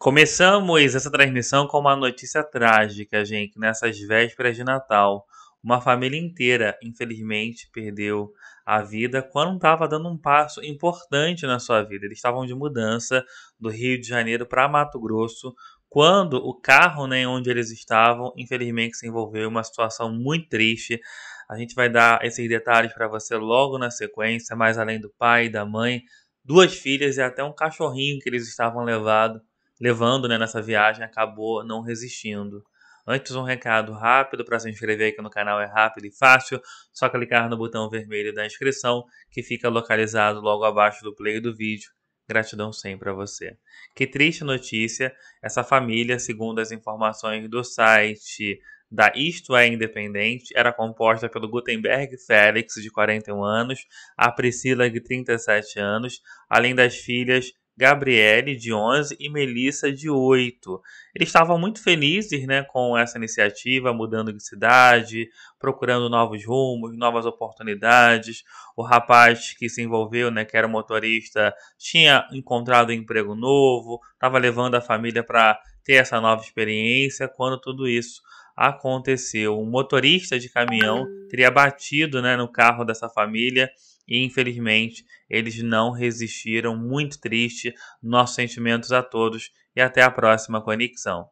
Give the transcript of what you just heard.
Começamos essa transmissão com uma notícia trágica, gente. Nessas vésperas de Natal, uma família inteira, infelizmente, perdeu a vida quando estava dando um passo importante na sua vida. Eles estavam de mudança do Rio de Janeiro para Mato Grosso quando o carro né, onde eles estavam, infelizmente, se envolveu em uma situação muito triste. A gente vai dar esses detalhes para você logo na sequência, mais além do pai, da mãe, duas filhas e até um cachorrinho que eles estavam levado levando né, nessa viagem acabou não resistindo. Antes, um recado rápido para se inscrever aqui no canal é rápido e fácil, só clicar no botão vermelho da inscrição que fica localizado logo abaixo do play do vídeo. Gratidão sempre a você. Que triste notícia! Essa família, segundo as informações do site da Isto é Independente, era composta pelo Gutenberg Félix, de 41 anos, a Priscila, de 37 anos, além das filhas Gabriele de 11 e Melissa de 8. Eles estavam muito felizes né, com essa iniciativa, mudando de cidade, procurando novos rumos, novas oportunidades. O rapaz que se envolveu, né, que era motorista, tinha encontrado um emprego novo, estava levando a família para ter essa nova experiência, quando tudo isso aconteceu. Um motorista de caminhão teria batido né, no carro dessa família e infelizmente eles não resistiram. Muito triste. Nossos sentimentos a todos e até a próxima conexão.